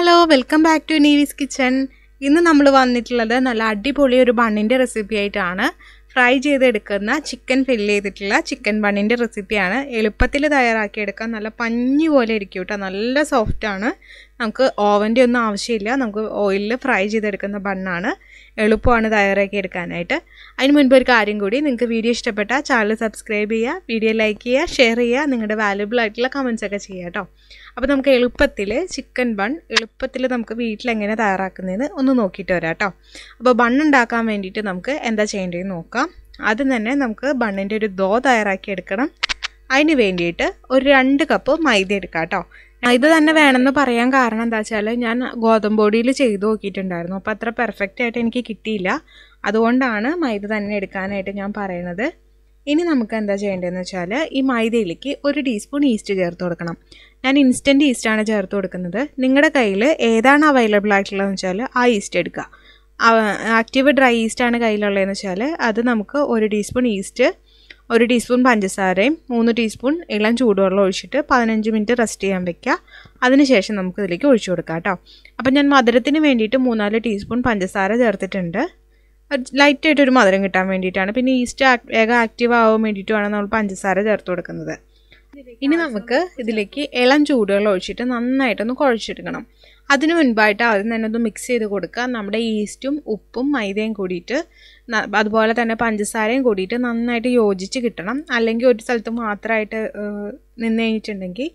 hello welcome back to Neevis kitchen ഇന്ന് നമ്മൾ വന്നിട്ടുള്ളത് നല്ല അടിപൊളി ഒരു ബണ്ണിൻ്റെ റെസിപ്പി ആയിട്ടാണ് ഫ്രൈ ചെയ്തെടുക്കുന്ന ചിക്കൻ ഫില്ല് ചെയ്തിട്ടുള്ള ചിക്കൻ ബണ്ണിൻ്റെ റെസിപ്പിയാണ് എളുപ്പത്തിൽ തയ്യാറാക്കിയെടുക്കാൻ നല്ല പഞ്ഞി പോലെ ഇരിക്കും കേട്ടോ നല്ല സോഫ്റ്റാണ് നമുക്ക് ഓവൻ്റെ ഒന്നും ആവശ്യമില്ല നമുക്ക് ഓയിലിൽ ഫ്രൈ ചെയ്തെടുക്കുന്ന ബണ്ണാണ് എളുപ്പമാണ് തയ്യാറാക്കി എടുക്കാനായിട്ട് അതിന് മുൻപ് ഒരു കാര്യം കൂടി നിങ്ങൾക്ക് വീഡിയോ ഇഷ്ടപ്പെട്ടാൽ ചാനൽ സബ്സ്ക്രൈബ് ചെയ്യുക വീഡിയോ ലൈക്ക് ചെയ്യുക ഷെയർ ചെയ്യുക നിങ്ങളുടെ വാല്യുബിൾ ആയിട്ടുള്ള കമൻസ് ഒക്കെ ചെയ്യുക കേട്ടോ അപ്പോൾ നമുക്ക് എളുപ്പത്തിൽ ചിക്കൻ ബൺ എളുപ്പത്തിൽ നമുക്ക് വീട്ടിലെങ്ങനെ തയ്യാറാക്കുന്നതെന്ന് ഒന്ന് നോക്കിയിട്ട് വരാം കേട്ടോ അപ്പോൾ ബൺ ഉണ്ടാക്കാൻ വേണ്ടിയിട്ട് നമുക്ക് എന്താ ചെയ്യേണ്ടതെന്ന് നോക്കാം ആദ്യം തന്നെ നമുക്ക് ബണ്ണിൻ്റെ ഒരു ദോ തയ്യാറാക്കി എടുക്കണം അതിന് വേണ്ടിയിട്ട് ഒരു രണ്ട് കപ്പ് മൈദ എടുക്കാം കേട്ടോ ഇത് തന്നെ വേണമെന്ന് പറയാൻ കാരണം എന്താ വെച്ചാൽ ഞാൻ ഗോതമ്പൊടിയിൽ ചെയ്ത് നോക്കിയിട്ടുണ്ടായിരുന്നു അപ്പോൾ അത്ര പെർഫെക്റ്റ് ആയിട്ട് എനിക്ക് കിട്ടിയില്ല അതുകൊണ്ടാണ് മൈദ തന്നെ എടുക്കാനായിട്ട് ഞാൻ പറയണത് ഇനി നമുക്ക് എന്താ ചെയ്യേണ്ടതെന്ന് വെച്ചാൽ ഈ മൈദയിലേക്ക് ഒരു ടീസ്പൂൺ ഈസ്റ്റ് ചേർത്ത് കൊടുക്കണം ഞാൻ ഇൻസ്റ്റൻറ്റ് ഈസ്റ്റാണ് ചേർത്ത് കൊടുക്കുന്നത് നിങ്ങളുടെ കയ്യിൽ ഏതാണ് അവൈലബിൾ ആയിട്ടുള്ളതെന്ന് വെച്ചാൽ ആ ഈസ്റ്റ് എടുക്കുക ആക്റ്റീവ് ഡ്രൈ ഈസ്റ്റാണ് കയ്യിലുള്ളതെന്ന് വെച്ചാൽ അത് നമുക്ക് ഒരു ടീസ്പൂൺ ഈസ്റ്റ് ഒരു ടീസ്പൂൺ പഞ്ചസാരയും മൂന്ന് ടീസ്പൂൺ ഇളം ചൂടുവെള്ളം ഒഴിച്ചിട്ട് പതിനഞ്ച് മിനിറ്റ് റെസ്റ്റ് ചെയ്യാൻ വെക്കുക അതിനുശേഷം നമുക്ക് ഇതിലേക്ക് ഒഴിച്ചു കൊടുക്കാം കേട്ടോ അപ്പോൾ ഞാൻ മധുരത്തിന് വേണ്ടിയിട്ട് മൂന്നാല് ടീസ്പൂൺ പഞ്ചസാര ചേർത്തിട്ടുണ്ട് ആയിട്ട് ഒരു മധുരം കിട്ടാൻ വേണ്ടിയിട്ടാണ് പിന്നെ ഈസ്റ്റ് വേഗം ആക്റ്റീവ് ആവാൻ വേണ്ടിയിട്ടുമാണ് നമ്മൾ പഞ്ചസാര ചേർത്ത് കൊടുക്കുന്നത് ഇനി നമുക്ക് ഇതിലേക്ക് ഇളം ചൂടുവെള്ളം ഒഴിച്ചിട്ട് നന്നായിട്ടൊന്ന് കുഴച്ചെടുക്കണം അതിനു മുൻപായിട്ട് ആദ്യം തന്നെ ഒന്ന് മിക്സ് ചെയ്ത് കൊടുക്കുക നമ്മുടെ ഈസ്റ്റും ഉപ്പും മൈദയും കൂടിയിട്ട് അതുപോലെ തന്നെ പഞ്ചസാരയും കൂടിയിട്ട് നന്നായിട്ട് യോജിച്ച് കിട്ടണം അല്ലെങ്കിൽ ഒരു സ്ഥലത്ത് മാത്രമായിട്ട് നിന്ന് കഴിഞ്ഞിട്ടുണ്ടെങ്കിൽ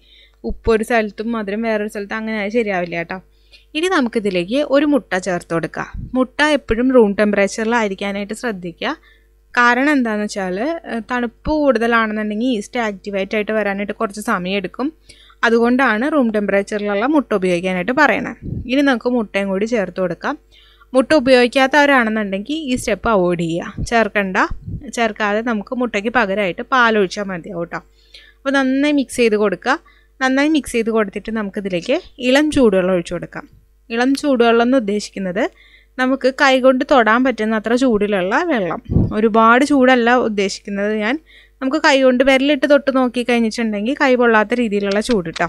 ഉപ്പ് ഒരു സ്ഥലത്തും മധുരം വേറൊരു സ്ഥലത്തും അങ്ങനെ ശരിയാവില്ല കേട്ടോ ഇനി നമുക്കിതിലേക്ക് ഒരു മുട്ട ചേർത്ത് കൊടുക്കുക മുട്ട എപ്പോഴും റൂം ടെമ്പറേച്ചറിലായിരിക്കാനായിട്ട് ശ്രദ്ധിക്കുക കാരണം എന്താണെന്ന് വെച്ചാൽ തണുപ്പ് കൂടുതലാണെന്നുണ്ടെങ്കിൽ ഈസ്റ്റ് ആക്ടിവേറ്റ് ആയിട്ട് വരാനായിട്ട് കുറച്ച് സമയമെടുക്കും അതുകൊണ്ടാണ് റൂം ടെമ്പറേച്ചറിലുള്ള മുട്ട ഉപയോഗിക്കാനായിട്ട് പറയുന്നത് ഇനി നമുക്ക് മുട്ടയും കൂടി ചേർത്ത് കൊടുക്കാം മുട്ട ഉപയോഗിക്കാത്തവരാണെന്നുണ്ടെങ്കിൽ ഈ സ്റ്റെപ്പ് അവോയ്ഡ് ചെയ്യുക ചേർക്കണ്ട ചേർക്കാതെ നമുക്ക് മുട്ടയ്ക്ക് പകരമായിട്ട് പാലൊഴിച്ചാൽ മതിയാവും കേട്ടോ അപ്പോൾ നന്നായി മിക്സ് ചെയ്ത് കൊടുക്കുക നന്നായി മിക്സ് ചെയ്ത് കൊടുത്തിട്ട് നമുക്കിതിലേക്ക് ഇളം ചൂടുവെള്ളം ഒഴിച്ചു കൊടുക്കാം ഇളം ചൂടുവെള്ളം എന്ന് ഉദ്ദേശിക്കുന്നത് നമുക്ക് കൈകൊണ്ട് തൊടാൻ പറ്റുന്ന അത്ര ചൂടിലുള്ള വെള്ളം ഒരുപാട് ചൂടല്ല ഉദ്ദേശിക്കുന്നത് ഞാൻ നമുക്ക് കൈകൊണ്ട് വിരലിട്ട് തൊട്ട് നോക്കി കഴിഞ്ഞിട്ടുണ്ടെങ്കിൽ കൈ പൊള്ളാത്ത രീതിയിലുള്ള ചൂട് കേട്ടോ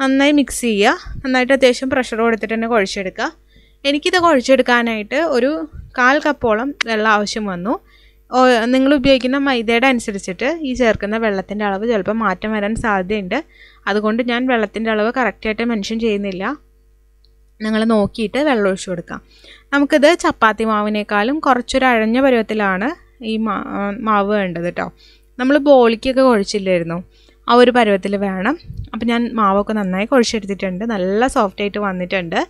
നന്നായി മിക്സ് ചെയ്യുക നന്നായിട്ട് അത്യാവശ്യം പ്രഷർ കൊടുത്തിട്ട് തന്നെ കുഴച്ചെടുക്കുക എനിക്കിത് കുഴച്ചെടുക്കാനായിട്ട് ഒരു കാൽ കപ്പോളം വെള്ളം ആവശ്യം വന്നു നിങ്ങൾ ഉപയോഗിക്കുന്ന മൈദയുടെ അനുസരിച്ചിട്ട് ഈ ചേർക്കുന്ന വെള്ളത്തിൻ്റെ അളവ് ചിലപ്പോൾ മാറ്റം വരാൻ സാധ്യതയുണ്ട് അതുകൊണ്ട് ഞാൻ വെള്ളത്തിൻ്റെ അളവ് കറക്റ്റായിട്ട് മെൻഷൻ ചെയ്യുന്നില്ല നിങ്ങൾ നോക്കിയിട്ട് വെള്ളം ഒഴിച്ചു കൊടുക്കാം നമുക്കിത് ചപ്പാത്തി മാവിനേക്കാളും കുറച്ചൊരു അഴഞ്ഞ പരുവത്തിലാണ് ഈ മാവ് വേണ്ടത് കേട്ടോ നമ്മൾ ബോളിക്കൊക്കെ കുഴച്ചില്ലായിരുന്നു ആ ഒരു പരുവത്തിൽ വേണം അപ്പോൾ ഞാൻ മാവൊക്കെ നന്നായി കുഴച്ചെടുത്തിട്ടുണ്ട് നല്ല സോഫ്റ്റ് ആയിട്ട് വന്നിട്ടുണ്ട്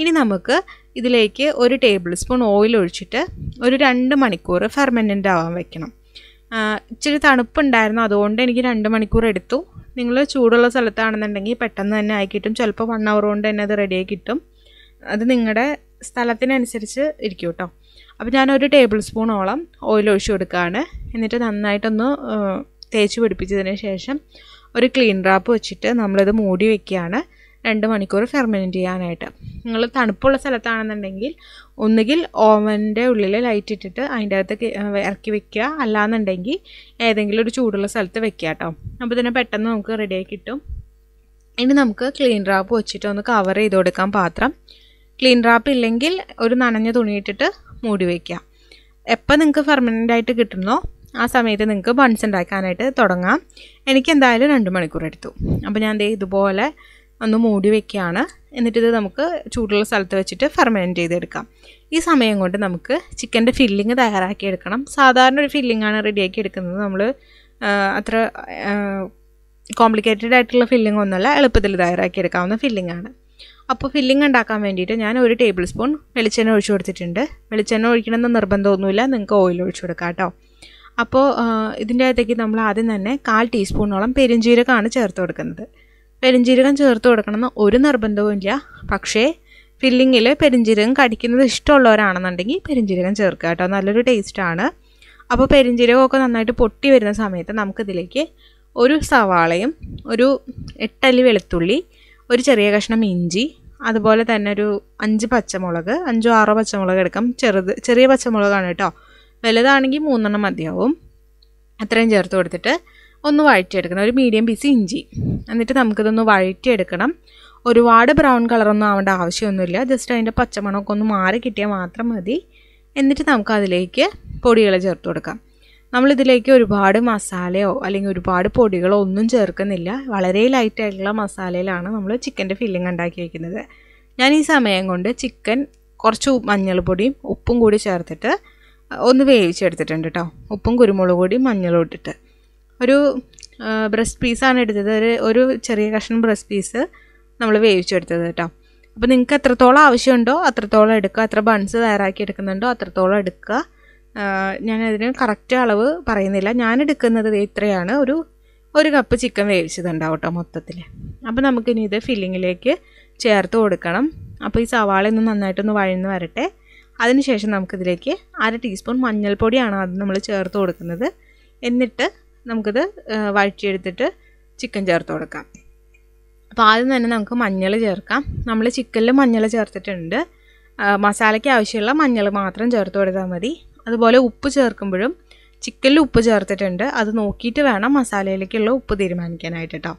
ഇനി നമുക്ക് ഇതിലേക്ക് ഒരു ടേബിൾ സ്പൂൺ ഓയിൽ ഒഴിച്ചിട്ട് ഒരു രണ്ട് മണിക്കൂർ ഫെർമെൻറ്റൻ്റ് ആവാൻ വെക്കണം ഇച്ചിരി തണുപ്പുണ്ടായിരുന്നു അതുകൊണ്ട് എനിക്ക് രണ്ട് മണിക്കൂർ എടുത്തു നിങ്ങൾ ചൂടുള്ള സ്ഥലത്താണെന്നുണ്ടെങ്കിൽ പെട്ടെന്ന് തന്നെ ആയി കിട്ടും ചിലപ്പോൾ വൺ അവർ കൊണ്ട് തന്നെ അത് റെഡിയായി കിട്ടും അത് നിങ്ങളുടെ സ്ഥലത്തിനനുസരിച്ച് ഇരിക്കും കേട്ടോ അപ്പോൾ ഞാനൊരു ടേബിൾ സ്പൂണോളം ഓയിൽ ഒഴിച്ചു കൊടുക്കുകയാണ് എന്നിട്ട് നന്നായിട്ടൊന്ന് തേച്ച് പിടിപ്പിച്ചതിന് ശേഷം ഒരു ക്ലീൻ റാപ്പ് വെച്ചിട്ട് നമ്മളിത് മൂടി വെക്കുകയാണ് രണ്ട് മണിക്കൂർ ഫെർമെൻറ്റ് ചെയ്യാനായിട്ട് നിങ്ങൾ തണുപ്പുള്ള സ്ഥലത്താണെന്നുണ്ടെങ്കിൽ ഒന്നുകിൽ ഓവൻ്റെ ഉള്ളിൽ ലൈറ്റ് ഇട്ടിട്ട് അതിൻ്റെ അകത്ത് ഇറക്കി വെക്കുക അല്ലാന്നുണ്ടെങ്കിൽ ഏതെങ്കിലും ഒരു ചൂടുള്ള സ്ഥലത്ത് വെക്കുക കേട്ടോ അപ്പോൾ തന്നെ പെട്ടെന്ന് നമുക്ക് ആയി കിട്ടും ഇനി നമുക്ക് ക്ലീൻ റാപ്പ് വെച്ചിട്ട് ഒന്ന് കവർ ചെയ്ത് കൊടുക്കാം പാത്രം ക്ലീൻ റാപ്പ് ഇല്ലെങ്കിൽ ഒരു നനഞ്ഞ തുണിയിട്ടിട്ട് മൂടി വയ്ക്കുക എപ്പോൾ നിങ്ങൾക്ക് പെർമനൻ്റ് ആയിട്ട് കിട്ടുന്നോ ആ സമയത്ത് നിങ്ങൾക്ക് ബൺസ് ഉണ്ടാക്കാനായിട്ട് തുടങ്ങാം എനിക്ക് എന്തായാലും രണ്ട് മണിക്കൂർ എടുത്തു അപ്പോൾ ഞാൻ ദേ ഇതുപോലെ ഒന്ന് മൂടി വയ്ക്കുകയാണ് എന്നിട്ടിത് നമുക്ക് ചൂടുള്ള സ്ഥലത്ത് വെച്ചിട്ട് ഫെർമനൻറ്റ് ചെയ്തെടുക്കാം ഈ സമയം കൊണ്ട് നമുക്ക് ചിക്കൻ്റെ ഫില്ലിങ് തയ്യാറാക്കി എടുക്കണം സാധാരണ ഒരു ഫില്ലിങ്ങാണ് റെഡിയാക്കി എടുക്കുന്നത് നമ്മൾ അത്ര കോംപ്ലിക്കേറ്റഡ് ആയിട്ടുള്ള ഫില്ലിംഗ് ഒന്നുമല്ല എളുപ്പത്തിൽ തയ്യാറാക്കി എടുക്കാവുന്ന ഫില്ലിങ്ങാണ് അപ്പോൾ ഫില്ലിംഗ് ഉണ്ടാക്കാൻ വേണ്ടിയിട്ട് ഞാൻ ഒരു ടേബിൾ സ്പൂൺ വെളിച്ചെണ്ണ ഒഴിച്ചു കൊടുത്തിട്ടുണ്ട് വെളിച്ചെണ്ണ ഒഴിക്കണമെന്ന് നിർബന്ധമൊന്നുമില്ല നിങ്ങൾക്ക് ഓയിൽ ഒഴിച്ചു കൊടുക്കാം കേട്ടോ അപ്പോൾ ഇതിൻ്റെ അകത്തേക്ക് നമ്മൾ ആദ്യം തന്നെ കാൽ ടീസ്പൂണോളം പെരുംജീരകമാണ് ചേർത്ത് കൊടുക്കുന്നത് പെരുംജീരകം ചേർത്ത് കൊടുക്കണമെന്ന് ഒരു നിർബന്ധവും ഇല്ല പക്ഷേ ഫില്ലിങ്ങിൽ പെരുംജീരകം കടിക്കുന്നത് ഇഷ്ടമുള്ളവരാണെന്നുണ്ടെങ്കിൽ പെരുംജീരകം ചേർക്കുക കേട്ടോ നല്ലൊരു ടേസ്റ്റാണ് അപ്പോൾ പെരുംജീരകമൊക്കെ നന്നായിട്ട് പൊട്ടി വരുന്ന സമയത്ത് നമുക്കിതിലേക്ക് ഒരു സവാളയും ഒരു എട്ടല്ലി വെളുത്തുള്ളി ഒരു ചെറിയ കഷ്ണം ഇഞ്ചി അതുപോലെ തന്നെ ഒരു അഞ്ച് പച്ചമുളക് അഞ്ചോ ആറോ പച്ചമുളക് എടുക്കാം ചെറുത് ചെറിയ പച്ചമുളകാണ് കേട്ടോ വലുതാണെങ്കിൽ മൂന്നെണ്ണം മതിയാവും അത്രയും ചേർത്ത് കൊടുത്തിട്ട് ഒന്ന് വഴറ്റിയെടുക്കണം ഒരു മീഡിയം പീസ് ഇഞ്ചി എന്നിട്ട് നമുക്കിതൊന്ന് വഴറ്റിയെടുക്കണം ഒരുപാട് ബ്രൗൺ കളറൊന്നും ആവേണ്ട ആവശ്യമൊന്നുമില്ല ജസ്റ്റ് അതിൻ്റെ പച്ചമണമൊക്കെ ഒന്ന് മാറി കിട്ടിയാൽ മാത്രം മതി എന്നിട്ട് നമുക്ക് അതിലേക്ക് പൊടികൾ ചേർത്ത് കൊടുക്കാം നമ്മളിതിലേക്ക് ഒരുപാട് മസാലയോ അല്ലെങ്കിൽ ഒരുപാട് പൊടികളോ ഒന്നും ചേർക്കുന്നില്ല വളരെ ലൈറ്റായിട്ടുള്ള മസാലയിലാണ് നമ്മൾ ചിക്കൻ്റെ ഫില്ലിംഗ് ഉണ്ടാക്കി വയ്ക്കുന്നത് ഞാൻ ഈ സമയം കൊണ്ട് ചിക്കൻ കുറച്ച് മഞ്ഞൾപ്പൊടിയും ഉപ്പും കൂടി ചേർത്തിട്ട് ഒന്ന് വേവിച്ചെടുത്തിട്ടുണ്ട് കേട്ടോ ഉപ്പും കുരുമുളക് പൊടിയും മഞ്ഞളും ഇട്ടിട്ട് ഒരു ബ്രസ്റ്റ് പീസാണ് എടുത്തത് ഒരു ഒരു ചെറിയ കഷ്ണം ബ്രസ്റ്റ് പീസ് നമ്മൾ വേവിച്ചെടുത്തത് കേട്ടോ അപ്പോൾ നിങ്ങൾക്ക് എത്രത്തോളം ആവശ്യമുണ്ടോ അത്രത്തോളം എടുക്കുക എത്ര ബൺസ് തയ്യാറാക്കി എടുക്കുന്നുണ്ടോ അത്രത്തോളം എടുക്കുക ഞാനതിന് കറക്റ്റ് അളവ് പറയുന്നില്ല ഞാൻ എടുക്കുന്നത് ഇത്രയാണ് ഒരു ഒരു കപ്പ് ചിക്കൻ വേവിച്ചതുണ്ടാവും കേട്ടോ മൊത്തത്തിൽ അപ്പോൾ നമുക്കിനി ഇത് ഫില്ലിങ്ങിലേക്ക് ചേർത്ത് കൊടുക്കണം അപ്പോൾ ഈ സവാള ഒന്ന് നന്നായിട്ടൊന്ന് വഴന്ന് വരട്ടെ അതിനുശേഷം നമുക്കിതിലേക്ക് അര ടീസ്പൂൺ മഞ്ഞൾപ്പൊടിയാണ് അത് നമ്മൾ ചേർത്ത് കൊടുക്കുന്നത് എന്നിട്ട് നമുക്കിത് വഴറ്റിയെടുത്തിട്ട് ചിക്കൻ ചേർത്ത് കൊടുക്കാം അപ്പോൾ ആദ്യം തന്നെ നമുക്ക് മഞ്ഞൾ ചേർക്കാം നമ്മൾ ചിക്കനിൽ മഞ്ഞൾ ചേർത്തിട്ടുണ്ട് മസാലയ്ക്ക് ആവശ്യമുള്ള മഞ്ഞൾ മാത്രം ചേർത്ത് കൊടുത്താൽ മതി അതുപോലെ ഉപ്പ് ചേർക്കുമ്പോഴും ചിക്കനിൽ ഉപ്പ് ചേർത്തിട്ടുണ്ട് അത് നോക്കിയിട്ട് വേണം മസാലയിലേക്കുള്ള ഉപ്പ് തീരുമാനിക്കാനായിട്ട് കേട്ടോ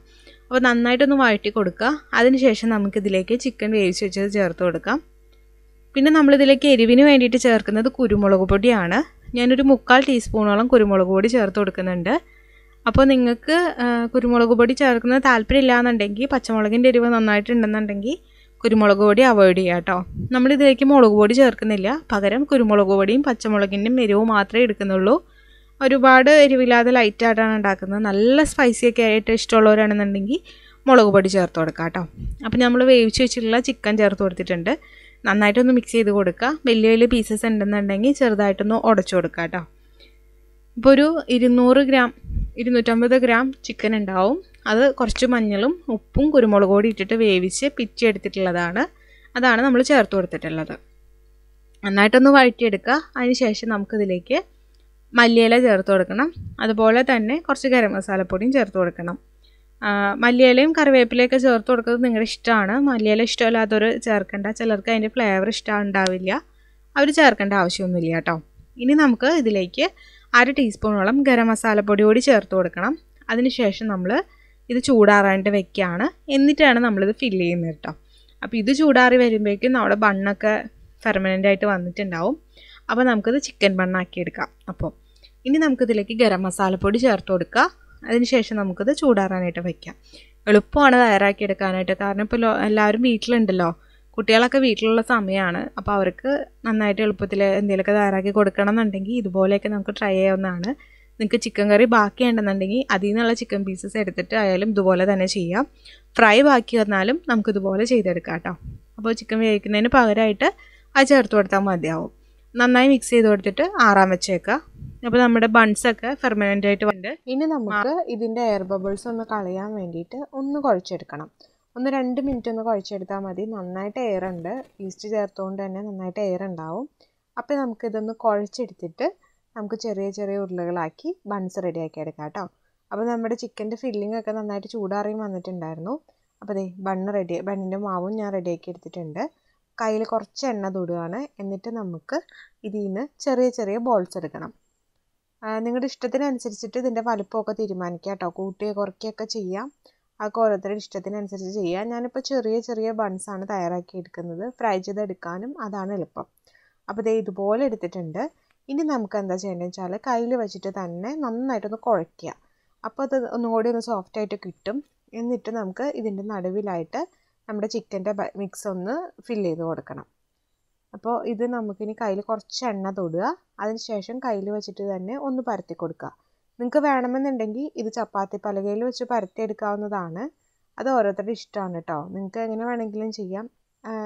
അപ്പോൾ നന്നായിട്ടൊന്ന് വഴറ്റി കൊടുക്കുക അതിനുശേഷം നമുക്കിതിലേക്ക് ചിക്കൻ വേവിച്ച് വെച്ചത് ചേർത്ത് കൊടുക്കാം പിന്നെ നമ്മളിതിലേക്ക് എരിവിന് വേണ്ടിയിട്ട് ചേർക്കുന്നത് കുരുമുളക് പൊടിയാണ് ഞാനൊരു മുക്കാൽ ടീസ്പൂണോളം കുരുമുളക് പൊടി ചേർത്ത് കൊടുക്കുന്നുണ്ട് അപ്പോൾ നിങ്ങൾക്ക് കുരുമുളക് പൊടി ചേർക്കുന്നത് താല്പര്യമില്ലാന്നുണ്ടെങ്കിൽ പച്ചമുളകിൻ്റെ എരിവ് നന്നായിട്ടുണ്ടെന്നുണ്ടെങ്കിൽ കുരുമുളക് പൊടി അവോയ്ഡ് ചെയ്യുക കേട്ടോ നമ്മളിതിലേക്ക് മുളക് പൊടി ചേർക്കുന്നില്ല പകരം കുരുമുളക് പൊടിയും പച്ചമുളകിൻ്റെയും എരിവും മാത്രമേ എടുക്കുന്നുള്ളൂ ഒരുപാട് എരിവില്ലാതെ ലൈറ്റായിട്ടാണ് ഉണ്ടാക്കുന്നത് നല്ല സ്പൈസിയൊക്കെ ആയിട്ട് ഇഷ്ടമുള്ളവരാണെന്നുണ്ടെങ്കിൽ മുളക് പൊടി ചേർത്ത് കൊടുക്കുക കേട്ടോ അപ്പോൾ നമ്മൾ വേവിച്ച് വെച്ചിട്ടുള്ള ചിക്കൻ ചേർത്ത് കൊടുത്തിട്ടുണ്ട് നന്നായിട്ടൊന്ന് മിക്സ് ചെയ്ത് കൊടുക്കുക വലിയ വലിയ പീസസ് ഉണ്ടെന്നുണ്ടെങ്കിൽ ചെറുതായിട്ടൊന്ന് ഉടച്ചു കൊടുക്കുക കേട്ടോ ഇപ്പോൾ ഒരു ഇരുന്നൂറ് ഗ്രാം ഇരുന്നൂറ്റമ്പത് ഗ്രാം ചിക്കൻ ഉണ്ടാവും അത് കുറച്ച് മഞ്ഞളും ഉപ്പും കുരുമുളക് പൊടി ഇട്ടിട്ട് വേവിച്ച് പിച്ചി എടുത്തിട്ടുള്ളതാണ് അതാണ് നമ്മൾ ചേർത്ത് കൊടുത്തിട്ടുള്ളത് നന്നായിട്ടൊന്ന് വഴറ്റിയെടുക്കുക അതിനുശേഷം നമുക്കിതിലേക്ക് മല്ലിയില ചേർത്ത് കൊടുക്കണം അതുപോലെ തന്നെ കുറച്ച് ഗരം മസാലപ്പൊടിയും ചേർത്ത് കൊടുക്കണം മല്ലിയിലയും കറിവേപ്പിലയൊക്കെ ചേർത്ത് കൊടുക്കുന്നത് നിങ്ങളുടെ ഇഷ്ടമാണ് മല്ലിയില ഇഷ്ടമില്ലാത്തവർ ചേർക്കേണ്ട ചിലർക്ക് അതിൻ്റെ ഫ്ലേവർ ഇഷ്ടം ഉണ്ടാവില്ല അവർ ചേർക്കേണ്ട ആവശ്യമൊന്നുമില്ല കേട്ടോ ഇനി നമുക്ക് ഇതിലേക്ക് അര ടീസ്പൂണോളം ഗരം മസാലപ്പൊടി കൂടി ചേർത്ത് കൊടുക്കണം അതിനുശേഷം നമ്മൾ ഇത് ചൂടാറാണ്ട് വെക്കുകയാണ് എന്നിട്ടാണ് നമ്മളിത് ഫില്ല് ചെയ്യുന്നത് കേട്ടോ അപ്പോൾ ഇത് ചൂടാറി വരുമ്പോഴേക്കും നമ്മുടെ ബണ്ണൊക്കെ പെർമനൻ്റ് ആയിട്ട് വന്നിട്ടുണ്ടാവും അപ്പോൾ നമുക്കത് ചിക്കൻ ബണ്ണാക്കി എടുക്കാം അപ്പോൾ ഇനി നമുക്കിതിലേക്ക് ഗരം മസാലപ്പൊടി ചേർത്ത് കൊടുക്കുക അതിനുശേഷം നമുക്കത് ചൂടാറാനായിട്ട് വയ്ക്കാം എളുപ്പമാണ് തയ്യാറാക്കിയെടുക്കാനായിട്ട് കാരണം ഇപ്പോൾ എല്ലാവരും വീട്ടിലുണ്ടല്ലോ കുട്ടികളൊക്കെ വീട്ടിലുള്ള സമയമാണ് അപ്പോൾ അവർക്ക് നന്നായിട്ട് എളുപ്പത്തിൽ എന്തെങ്കിലുമൊക്കെ തയ്യാറാക്കി കൊടുക്കണം എന്നുണ്ടെങ്കിൽ ഇതുപോലെയൊക്കെ നമുക്ക് ട്രൈ ചെയ്യാവുന്നതാണ് നിങ്ങൾക്ക് ചിക്കൻ കറി ബാക്കി ഉണ്ടെന്നുണ്ടെങ്കിൽ അതിൽ നിന്നുള്ള ചിക്കൻ പീസസ് എടുത്തിട്ട് ആയാലും ഇതുപോലെ തന്നെ ചെയ്യാം ഫ്രൈ ബാക്കി വന്നാലും നമുക്കിതുപോലെ ചെയ്തെടുക്കാം കേട്ടോ അപ്പോൾ ചിക്കൻ വേവിക്കുന്നതിന് പകരമായിട്ട് അത് ചേർത്ത് കൊടുത്താൽ മതിയാവും നന്നായി മിക്സ് ചെയ്ത് കൊടുത്തിട്ട് ആറാൻ വെച്ചേക്കുക അപ്പോൾ നമ്മുടെ ബൺസൊക്കെ ഫെർമനൻ്റ് ആയിട്ട് ഉണ്ട് ഇനി നമുക്ക് ഇതിൻ്റെ എയർ ബബിൾസ് ഒന്ന് കളയാൻ വേണ്ടിയിട്ട് ഒന്ന് കുഴച്ചെടുക്കണം ഒന്ന് രണ്ട് മിനിറ്റ് ഒന്ന് കുഴച്ചെടുത്താൽ മതി നന്നായിട്ട് എയർ ഉണ്ട് ഈസ്റ്റ് ചേർത്തുകൊണ്ട് തന്നെ നന്നായിട്ട് എയർ ഉണ്ടാവും അപ്പോൾ നമുക്കിതൊന്ന് കുഴച്ചെടുത്തിട്ട് നമുക്ക് ചെറിയ ചെറിയ ഉരുളകളാക്കി ബൺസ് റെഡിയാക്കി എടുക്കാം കേട്ടോ അപ്പോൾ നമ്മുടെ ചിക്കൻ്റെ ഫില്ലിംഗ് ഒക്കെ നന്നായിട്ട് ചൂടാറിയും വന്നിട്ടുണ്ടായിരുന്നു അപ്പോൾ ദേ ബണ്ണ് റെഡി ബണ്ണിൻ്റെ മാവും ഞാൻ റെഡിയാക്കി എടുത്തിട്ടുണ്ട് കയ്യിൽ കുറച്ച് എണ്ണ തൊടുകയാണ് എന്നിട്ട് നമുക്ക് ഇതിൽ നിന്ന് ചെറിയ ചെറിയ ബോൾസ് എടുക്കണം നിങ്ങളുടെ ഇഷ്ടത്തിനനുസരിച്ചിട്ട് ഇതിൻ്റെ വലുപ്പമൊക്കെ തീരുമാനിക്കുക കേട്ടോ കൂട്ടിയ കുറയ്ക്കുകയൊക്കെ ചെയ്യാം അതൊക്കെ ഓരോരുത്തരുടെ ഇഷ്ടത്തിനനുസരിച്ച് ചെയ്യാം ഞാനിപ്പോൾ ചെറിയ ചെറിയ ബൺസാണ് തയ്യാറാക്കി എടുക്കുന്നത് ഫ്രൈ ചെയ്തെടുക്കാനും അതാണ് എളുപ്പം അപ്പോൾ ദേ ഇതുപോലെ എടുത്തിട്ടുണ്ട് ഇനി നമുക്ക് എന്താ ചെയ്യേണ്ടതെന്ന് വെച്ചാൽ കയ്യിൽ വെച്ചിട്ട് തന്നെ നന്നായിട്ടൊന്ന് കുഴയ്ക്കുക അപ്പോൾ അത് ഒന്നുകൂടി ഒന്ന് സോഫ്റ്റ് ആയിട്ട് കിട്ടും എന്നിട്ട് നമുക്ക് ഇതിൻ്റെ നടുവിലായിട്ട് നമ്മുടെ ചിക്കൻ്റെ മിക്സ് ഒന്ന് ഫില്ല് ചെയ്ത് കൊടുക്കണം അപ്പോൾ ഇത് നമുക്കിനി കയ്യിൽ കുറച്ച് എണ്ണ തൊടുക ശേഷം കയ്യിൽ വെച്ചിട്ട് തന്നെ ഒന്ന് പരത്തി കൊടുക്കുക നിങ്ങൾക്ക് വേണമെന്നുണ്ടെങ്കിൽ ഇത് ചപ്പാത്തി പലകയിൽ വെച്ച് പരത്തി എടുക്കാവുന്നതാണ് അത് ഓരോരുത്തരുടെ ഇഷ്ടമാണ് കേട്ടോ നിങ്ങൾക്ക് എങ്ങനെ വേണമെങ്കിലും ചെയ്യാം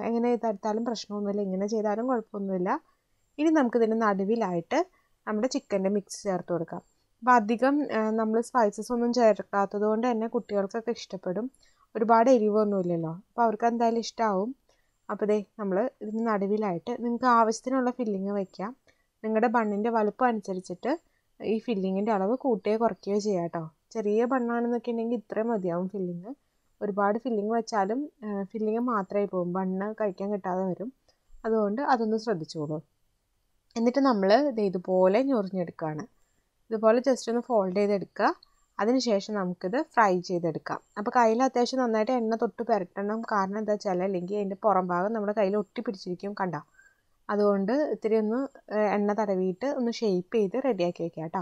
എങ്ങനെ ചെയ്തെടുത്താലും പ്രശ്നമൊന്നുമില്ല ഇങ്ങനെ ചെയ്താലും കുഴപ്പമൊന്നുമില്ല ഇനി നമുക്കിതിൻ്റെ നടുവിലായിട്ട് നമ്മുടെ ചിക്കൻ്റെ മിക്സ് ചേർത്ത് കൊടുക്കാം അപ്പോൾ അധികം നമ്മൾ സ്പൈസസ് ഒന്നും ചേർക്കാത്തത് കൊണ്ട് തന്നെ കുട്ടികൾക്കൊക്കെ ഇഷ്ടപ്പെടും ഒരുപാട് ഇല്ലല്ലോ അപ്പോൾ അവർക്ക് എന്തായാലും ഇഷ്ടമാവും അപ്പോൾ ദേ നമ്മൾ ഇതിന് നടുവിലായിട്ട് നിങ്ങൾക്ക് ആവശ്യത്തിനുള്ള ഫില്ലിങ് വയ്ക്കാം നിങ്ങളുടെ ബണ്ണിൻ്റെ വലുപ്പം അനുസരിച്ചിട്ട് ഈ ഫില്ലിങ്ങിൻ്റെ അളവ് കൂട്ടുകയോ കുറയ്ക്കുകയോ ചെയ്യാം കേട്ടോ ചെറിയ ബണ്ണാണെന്നൊക്കെ ഉണ്ടെങ്കിൽ ഇത്രയും മതിയാവും ഫില്ലിങ് ഒരുപാട് ഫില്ലിങ് വെച്ചാലും ഫില്ലിങ് മാത്രമായി പോകും ബണ്ണ് കഴിക്കാൻ കിട്ടാതെ വരും അതുകൊണ്ട് അതൊന്ന് ശ്രദ്ധിച്ചോളൂ എന്നിട്ട് നമ്മൾ ഇത് ഇതുപോലെ ഞൊറിഞ്ഞെടുക്കുകയാണ് ഇതുപോലെ ജസ്റ്റ് ഒന്ന് ഫോൾഡ് ചെയ്തെടുക്കുക അതിനുശേഷം നമുക്കിത് ഫ്രൈ ചെയ്തെടുക്കാം അപ്പോൾ കയ്യിൽ അത്യാവശ്യം നന്നായിട്ട് എണ്ണ തൊട്ട് പുരട്ടണം കാരണം എന്താ വെച്ചാൽ അല്ലെങ്കിൽ അതിൻ്റെ പുറം ഭാഗം നമ്മുടെ കയ്യിൽ ഒട്ടി പിടിച്ചിരിക്കും കണ്ട അതുകൊണ്ട് ഇത്തിരി ഒന്ന് എണ്ണ തടവിയിട്ട് ഒന്ന് ഷേപ്പ് ചെയ്ത് റെഡിയാക്കി വെക്കുക കേട്ടോ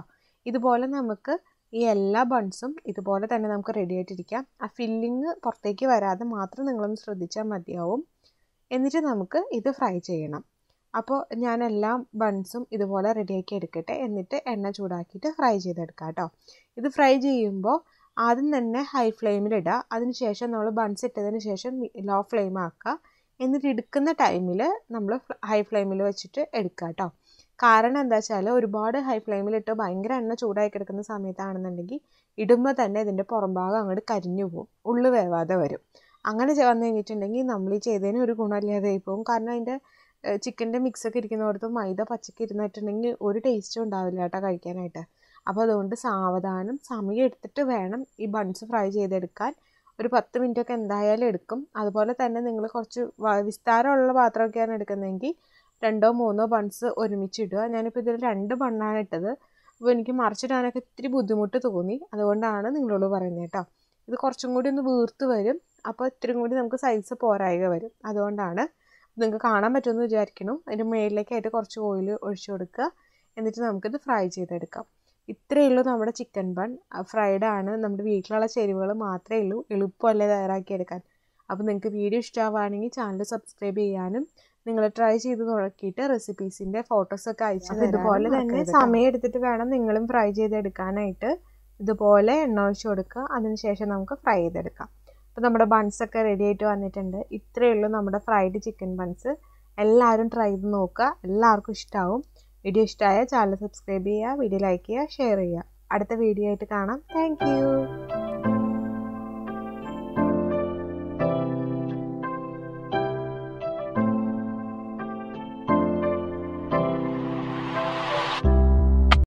ഇതുപോലെ നമുക്ക് ഈ എല്ലാ ബൺസും ഇതുപോലെ തന്നെ നമുക്ക് റെഡി ആയിട്ടിരിക്കാം ആ ഫില്ലിങ് പുറത്തേക്ക് വരാതെ മാത്രം നിങ്ങളൊന്ന് ശ്രദ്ധിച്ചാൽ മതിയാവും എന്നിട്ട് നമുക്ക് ഇത് ഫ്രൈ ചെയ്യണം അപ്പോൾ ഞാൻ എല്ലാ ബൺസും ഇതുപോലെ റെഡിയാക്കി എടുക്കട്ടെ എന്നിട്ട് എണ്ണ ചൂടാക്കിയിട്ട് ഫ്രൈ ചെയ്തെടുക്കാം കേട്ടോ ഇത് ഫ്രൈ ചെയ്യുമ്പോൾ ആദ്യം തന്നെ ഹൈ ഫ്ലെയിമിലിടുക അതിനുശേഷം നമ്മൾ ബൺസ് ഇട്ടതിന് ശേഷം ലോ ഫ്ലെയിം ആക്കുക എന്നിട്ട് എടുക്കുന്ന ടൈമിൽ നമ്മൾ ഹൈ ഫ്ലെയിമിൽ വെച്ചിട്ട് എടുക്കുക കേട്ടോ കാരണം എന്താ വെച്ചാൽ ഒരുപാട് ഹൈ ഫ്ലെയിമിലിട്ട് ഭയങ്കര എണ്ണ ചൂടായി കിടക്കുന്ന സമയത്താണെന്നുണ്ടെങ്കിൽ ഇടുമ്പോൾ തന്നെ ഇതിൻ്റെ പുറംഭാഗം അങ്ങോട്ട് കരിഞ്ഞു പോകും ഉള്ളു വേവാതെ വരും അങ്ങനെ വന്നു കഴിഞ്ഞിട്ടുണ്ടെങ്കിൽ നമ്മൾ ഈ ചെയ്തതിന് ഒരു ഗുണമില്ലാതെ പോകും കാരണം അതിൻ്റെ ചിക്കൻ്റെ മിക്സൊക്കെ ഇരിക്കുന്നിടത്ത് മൈദ പച്ചക്ക് ഇരുന്നിട്ടുണ്ടെങ്കിൽ ഒരു ടേസ്റ്റും ഉണ്ടാവില്ല കേട്ടോ കഴിക്കാനായിട്ട് അപ്പോൾ അതുകൊണ്ട് സാവധാനം സമയം എടുത്തിട്ട് വേണം ഈ ബൺസ് ഫ്രൈ ചെയ്തെടുക്കാൻ ഒരു പത്ത് മിനിറ്റ് ഒക്കെ എന്തായാലും എടുക്കും അതുപോലെ തന്നെ നിങ്ങൾ കുറച്ച് വിസ്താരമുള്ള പാത്രമൊക്കെയാണ് എടുക്കുന്നതെങ്കിൽ രണ്ടോ മൂന്നോ ബൺസ് ഒരുമിച്ചിടുക ഞാനിപ്പോൾ ഇതിൽ രണ്ട് ബണ്ണാണ് ഇട്ടത് അപ്പോൾ എനിക്ക് മറിച്ചിടാനൊക്കെ ഇത്തിരി ബുദ്ധിമുട്ട് തോന്നി അതുകൊണ്ടാണ് നിങ്ങളോട് പറയുന്നത് കേട്ടോ ഇത് കുറച്ചും കൂടി ഒന്ന് വീർത്ത് വരും അപ്പോൾ ഇത്രയും കൂടി നമുക്ക് സൈസ് പോരായിക വരും അതുകൊണ്ടാണ് നിങ്ങൾക്ക് കാണാൻ പറ്റുമെന്ന് വിചാരിക്കണം അതിൻ്റെ മുകളിലേക്കായിട്ട് കുറച്ച് ഓയിൽ ഒഴിച്ചു കൊടുക്കുക എന്നിട്ട് നമുക്കിത് ഫ്രൈ ചെയ്തെടുക്കാം ഇത്രയേ ഉള്ളൂ നമ്മുടെ ചിക്കൻ ബൺ ഫ്രൈഡ് ആണ് നമ്മുടെ വീട്ടിലുള്ള ചേരുവകൾ മാത്രമേ ഉള്ളൂ എളുപ്പമല്ലേ തയ്യാറാക്കിയെടുക്കാൻ അപ്പോൾ നിങ്ങൾക്ക് വീഡിയോ ഇഷ്ടമാവുകയാണെങ്കിൽ ചാനൽ സബ്സ്ക്രൈബ് ചെയ്യാനും നിങ്ങൾ ട്രൈ ചെയ്ത് നോക്കിയിട്ട് റെസിപ്പീസിൻ്റെ ഫോട്ടോസൊക്കെ അയച്ചു ഇതുപോലെ തന്നെ സമയം എടുത്തിട്ട് വേണം നിങ്ങളും ഫ്രൈ ചെയ്തെടുക്കാനായിട്ട് ഇതുപോലെ എണ്ണ ഒഴിച്ച് കൊടുക്കുക അതിനുശേഷം നമുക്ക് ഫ്രൈ ചെയ്തെടുക്കാം അപ്പോൾ നമ്മുടെ ബൺസൊക്കെ റെഡി ആയിട്ട് വന്നിട്ടുണ്ട് ഇത്രയേ ഉള്ളൂ നമ്മുടെ ഫ്രൈഡ് ചിക്കൻ ബൺസ് എല്ലാവരും ട്രൈ ചെയ്ത് നോക്കുക എല്ലാവർക്കും ഇഷ്ടമാവും വീഡിയോ ഇഷ്ടമായ ചാനൽ സബ്സ്ക്രൈബ് ചെയ്യുക വീഡിയോ ലൈക്ക് ചെയ്യുക ഷെയർ ചെയ്യുക അടുത്ത വീഡിയോ ആയിട്ട് കാണാം താങ്ക്